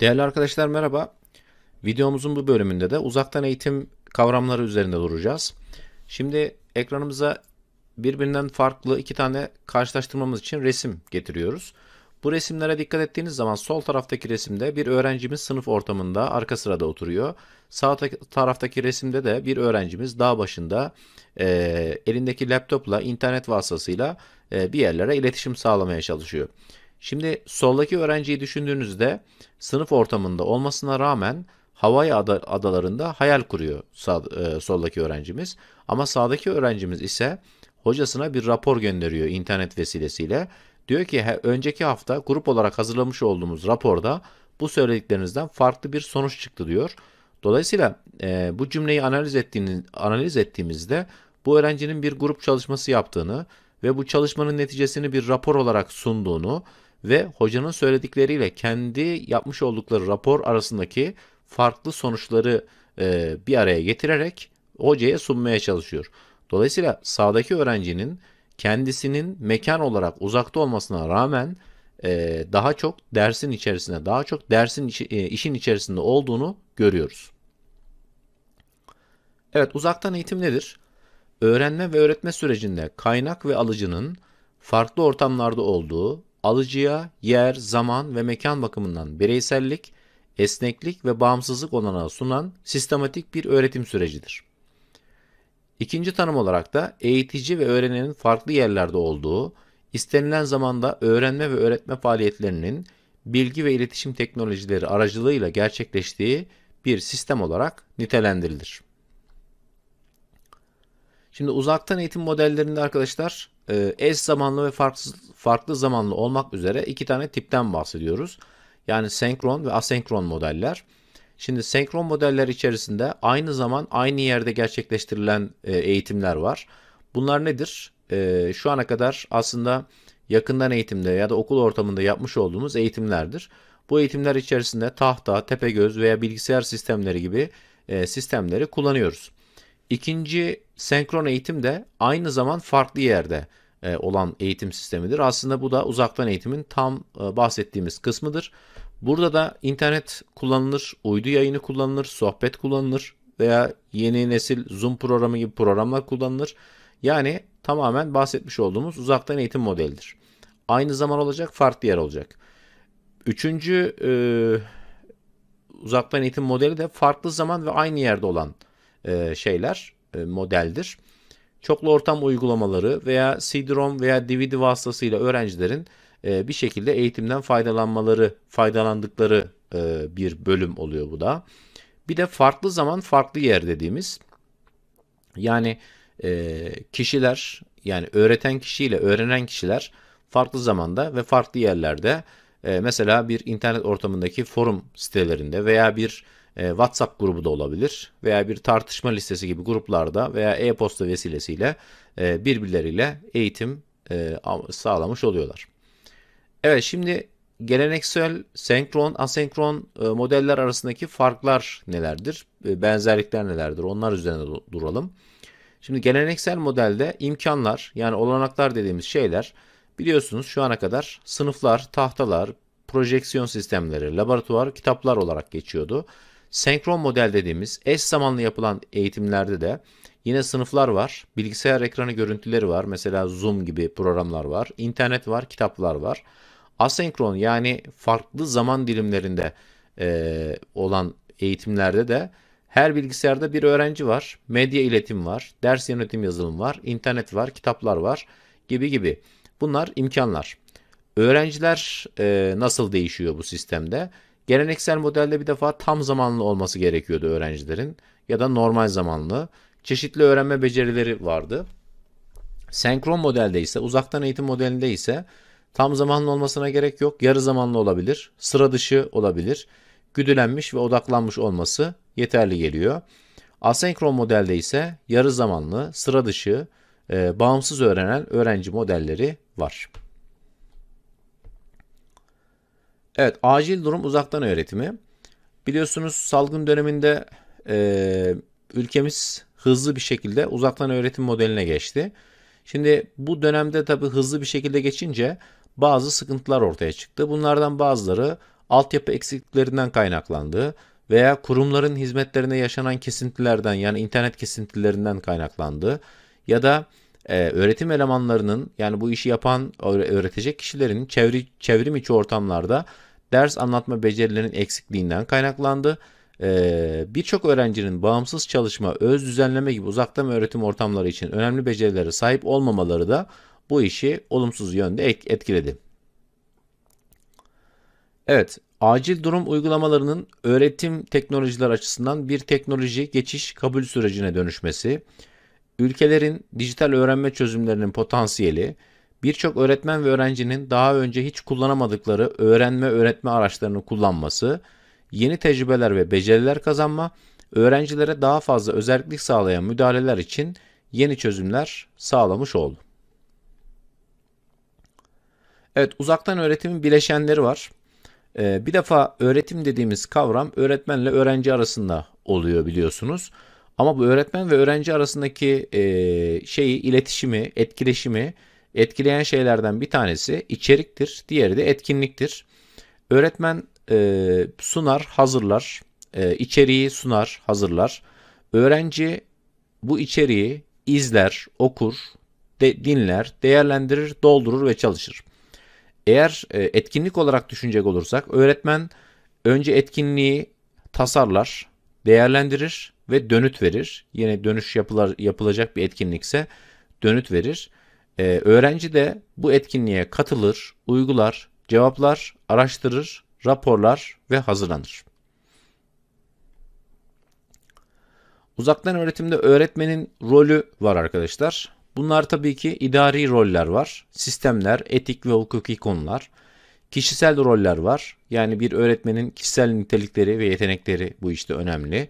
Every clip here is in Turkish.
Değerli arkadaşlar merhaba. Videomuzun bu bölümünde de uzaktan eğitim kavramları üzerinde duracağız. Şimdi ekranımıza birbirinden farklı iki tane karşılaştırmamız için resim getiriyoruz. Bu resimlere dikkat ettiğiniz zaman sol taraftaki resimde bir öğrencimiz sınıf ortamında arka sırada oturuyor. Sağ taraftaki resimde de bir öğrencimiz dağ başında e, elindeki laptopla internet vasıtasıyla e, bir yerlere iletişim sağlamaya çalışıyor. Şimdi soldaki öğrenciyi düşündüğünüzde sınıf ortamında olmasına rağmen Hawaii adalarında hayal kuruyor sağ, e, soldaki öğrencimiz. Ama sağdaki öğrencimiz ise hocasına bir rapor gönderiyor internet vesilesiyle. Diyor ki önceki hafta grup olarak hazırlamış olduğumuz raporda bu söylediklerinizden farklı bir sonuç çıktı diyor. Dolayısıyla e, bu cümleyi analiz, ettiğiniz, analiz ettiğimizde bu öğrencinin bir grup çalışması yaptığını ve bu çalışmanın neticesini bir rapor olarak sunduğunu ve hocanın söyledikleriyle kendi yapmış oldukları rapor arasındaki farklı sonuçları e, bir araya getirerek hocaya sunmaya çalışıyor. Dolayısıyla sağdaki öğrencinin kendisinin mekan olarak uzakta olmasına rağmen e, daha çok dersin içerisinde, daha çok dersin içi, e, işin içerisinde olduğunu görüyoruz. Evet, uzaktan eğitim nedir? öğrenme ve öğretme sürecinde kaynak ve alıcının farklı ortamlarda olduğu, alıcıya yer, zaman ve mekan bakımından bireysellik, esneklik ve bağımsızlık olanağı sunan sistematik bir öğretim sürecidir. İkinci tanım olarak da eğitici ve öğrenenin farklı yerlerde olduğu, istenilen zamanda öğrenme ve öğretme faaliyetlerinin bilgi ve iletişim teknolojileri aracılığıyla gerçekleştiği bir sistem olarak nitelendirilir. Şimdi uzaktan eğitim modellerinde arkadaşlar e, eş zamanlı ve farklı, farklı zamanlı olmak üzere iki tane tipten bahsediyoruz. Yani senkron ve asenkron modeller. Şimdi senkron modeller içerisinde aynı zaman aynı yerde gerçekleştirilen e, eğitimler var. Bunlar nedir? E, şu ana kadar aslında yakından eğitimde ya da okul ortamında yapmış olduğumuz eğitimlerdir. Bu eğitimler içerisinde tahta, tepegöz veya bilgisayar sistemleri gibi sistemleri kullanıyoruz. İkinci Senkron eğitim de aynı zaman farklı yerde e, olan eğitim sistemidir. Aslında bu da uzaktan eğitimin tam e, bahsettiğimiz kısmıdır. Burada da internet kullanılır, uydu yayını kullanılır, sohbet kullanılır veya yeni nesil Zoom programı gibi programlar kullanılır. Yani tamamen bahsetmiş olduğumuz uzaktan eğitim modelidir. Aynı zaman olacak, farklı yer olacak. Üçüncü e, uzaktan eğitim modeli de farklı zaman ve aynı yerde olan e, şeyler e, modeldir. Çoklu ortam uygulamaları veya CD-ROM veya DVD vasıtasıyla öğrencilerin e, bir şekilde eğitimden faydalanmaları, faydalandıkları e, bir bölüm oluyor bu da. Bir de farklı zaman farklı yer dediğimiz yani kişiler yani öğreten kişiyle öğrenen kişiler farklı zamanda ve farklı yerlerde mesela bir internet ortamındaki forum sitelerinde veya bir e, WhatsApp grubu da olabilir veya bir tartışma listesi gibi gruplarda veya e-posta vesilesiyle e, birbirleriyle eğitim e, sağlamış oluyorlar. Evet şimdi geleneksel senkron asenkron modeller arasındaki farklar nelerdir? benzerlikler nelerdir? Onlar üzerine duralım. Şimdi geleneksel modelde imkanlar yani olanaklar dediğimiz şeyler biliyorsunuz şu ana kadar sınıflar, tahtalar, projeksiyon sistemleri, laboratuvar, kitaplar olarak geçiyordu. Senkron model dediğimiz eş zamanlı yapılan eğitimlerde de yine sınıflar var. Bilgisayar ekranı görüntüleri var. Mesela Zoom gibi programlar var. internet var, kitaplar var. Asenkron yani farklı zaman dilimlerinde e, olan eğitimlerde de her bilgisayarda bir öğrenci var, medya iletim var, ders yönetim yazılım var, internet var, kitaplar var gibi gibi. Bunlar imkanlar. Öğrenciler e, nasıl değişiyor bu sistemde? Geleneksel modelde bir defa tam zamanlı olması gerekiyordu öğrencilerin ya da normal zamanlı. Çeşitli öğrenme becerileri vardı. Senkron modelde ise uzaktan eğitim modelinde ise tam zamanlı olmasına gerek yok. Yarı zamanlı olabilir, sıra dışı olabilir. Güdülenmiş ve odaklanmış olması yeterli geliyor. Asenkron modelde ise yarı zamanlı, sıra dışı, e, bağımsız öğrenen öğrenci modelleri var. Evet acil durum uzaktan öğretimi. Biliyorsunuz salgın döneminde e, ülkemiz hızlı bir şekilde uzaktan öğretim modeline geçti. Şimdi bu dönemde tabi hızlı bir şekilde geçince bazı sıkıntılar ortaya çıktı. Bunlardan bazıları altyapı eksikliklerinden kaynaklandı veya kurumların hizmetlerine yaşanan kesintilerden yani internet kesintilerinden kaynaklandı ya da e, öğretim elemanlarının yani bu işi yapan öğretecek kişilerin çevri, çevrim içi ortamlarda ders anlatma becerilerinin eksikliğinden kaynaklandı. Ee, Birçok öğrencinin bağımsız çalışma, öz düzenleme gibi uzaktan öğretim ortamları için önemli becerilere sahip olmamaları da bu işi olumsuz yönde etkiledi. Evet, acil durum uygulamalarının öğretim teknolojiler açısından bir teknoloji geçiş kabul sürecine dönüşmesi, Ülkelerin dijital öğrenme çözümlerinin potansiyeli birçok öğretmen ve öğrencinin daha önce hiç kullanamadıkları öğrenme öğretme araçlarını kullanması, yeni tecrübeler ve beceriler kazanma, öğrencilere daha fazla özellik sağlayan müdahaleler için yeni çözümler sağlamış oldu. Evet, uzaktan öğretimin bileşenleri var. Ee, bir defa öğretim dediğimiz kavram öğretmenle öğrenci arasında oluyor biliyorsunuz. Ama bu öğretmen ve öğrenci arasındaki e, şeyi, iletişimi, etkileşimi etkileyen şeylerden bir tanesi içeriktir, diğeri de etkinliktir. Öğretmen e, sunar, hazırlar, e, içeriği sunar, hazırlar. Öğrenci bu içeriği izler, okur, de, dinler, değerlendirir, doldurur ve çalışır. Eğer e, etkinlik olarak düşünecek olursak öğretmen önce etkinliği tasarlar, değerlendirir, ve dönüt verir. Yine dönüş yapılar, yapılacak bir etkinlikse dönüt verir. Ee, öğrenci de bu etkinliğe katılır, uygular, cevaplar, araştırır, raporlar ve hazırlanır. Uzaktan öğretimde öğretmenin rolü var arkadaşlar. Bunlar tabii ki idari roller var, sistemler, etik ve hukuki konular, kişisel roller var. Yani bir öğretmenin kişisel nitelikleri ve yetenekleri bu işte önemli.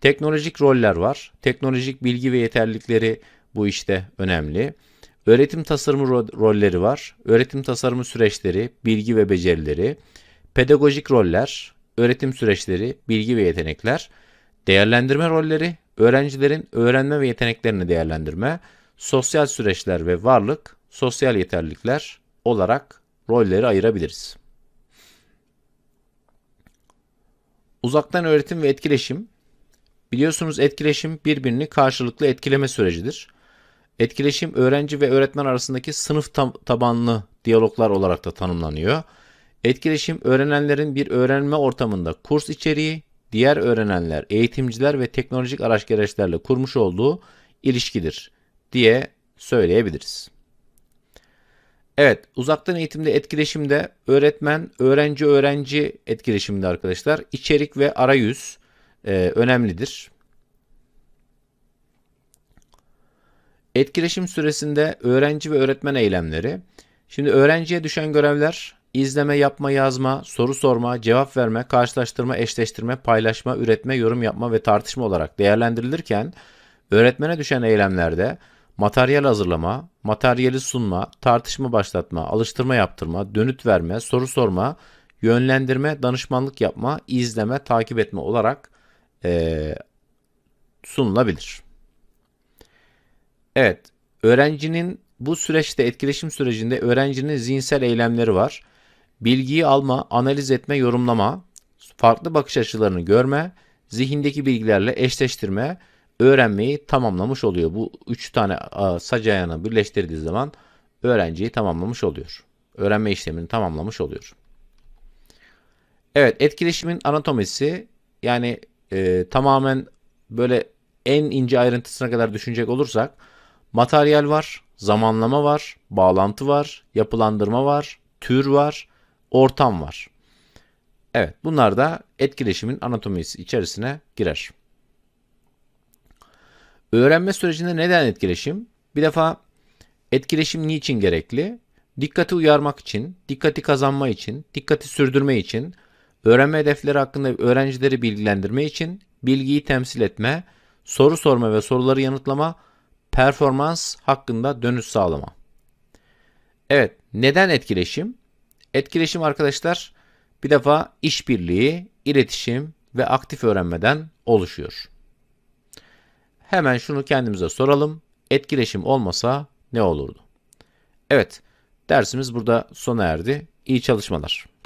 Teknolojik roller var. Teknolojik bilgi ve yeterlilikleri bu işte önemli. Öğretim tasarımı rolleri var. Öğretim tasarımı süreçleri, bilgi ve becerileri, pedagojik roller, öğretim süreçleri, bilgi ve yetenekler, değerlendirme rolleri, öğrencilerin öğrenme ve yeteneklerini değerlendirme, sosyal süreçler ve varlık, sosyal yeterlilikler olarak rolleri ayırabiliriz. Uzaktan öğretim ve etkileşim Biliyorsunuz etkileşim birbirini karşılıklı etkileme sürecidir. Etkileşim öğrenci ve öğretmen arasındaki sınıf tabanlı diyaloglar olarak da tanımlanıyor. Etkileşim öğrenenlerin bir öğrenme ortamında kurs içeriği, diğer öğrenenler, eğitimciler ve teknolojik araç gereçlerle kurmuş olduğu ilişkidir diye söyleyebiliriz. Evet, uzaktan eğitimde etkileşimde öğretmen, öğrenci, öğrenci etkileşiminde arkadaşlar içerik ve arayüz, e, önemlidir. Etkileşim süresinde öğrenci ve öğretmen eylemleri. Şimdi öğrenciye düşen görevler izleme, yapma, yazma, soru sorma, cevap verme, karşılaştırma, eşleştirme, paylaşma, üretme, yorum yapma ve tartışma olarak değerlendirilirken öğretmene düşen eylemlerde materyal hazırlama, materyali sunma, tartışma başlatma, alıştırma yaptırma, dönüt verme, soru sorma, yönlendirme, danışmanlık yapma, izleme, takip etme olarak e, sunulabilir. Evet, öğrencinin bu süreçte etkileşim sürecinde öğrencinin zihinsel eylemleri var. Bilgiyi alma, analiz etme, yorumlama, farklı bakış açılarını görme, zihindeki bilgilerle eşleştirme, öğrenmeyi tamamlamış oluyor. Bu üç tane sac ayağını birleştirdiği zaman öğrenciyi tamamlamış oluyor. Öğrenme işlemini tamamlamış oluyor. Evet etkileşimin anatomisi yani e, tamamen böyle en ince ayrıntısına kadar düşünecek olursak materyal var, zamanlama var, bağlantı var, yapılandırma var, tür var, ortam var. Evet bunlar da etkileşimin anatomisi içerisine girer. Öğrenme sürecinde neden etkileşim? Bir defa etkileşim niçin gerekli? Dikkati uyarmak için, dikkati kazanma için, dikkati sürdürme için, öğrenme hedefleri hakkında öğrencileri bilgilendirme için bilgiyi temsil etme, soru sorma ve soruları yanıtlama, performans hakkında dönüş sağlama. Evet, neden etkileşim? Etkileşim arkadaşlar bir defa işbirliği, iletişim ve aktif öğrenmeden oluşuyor. Hemen şunu kendimize soralım. Etkileşim olmasa ne olurdu? Evet, dersimiz burada sona erdi. İyi çalışmalar.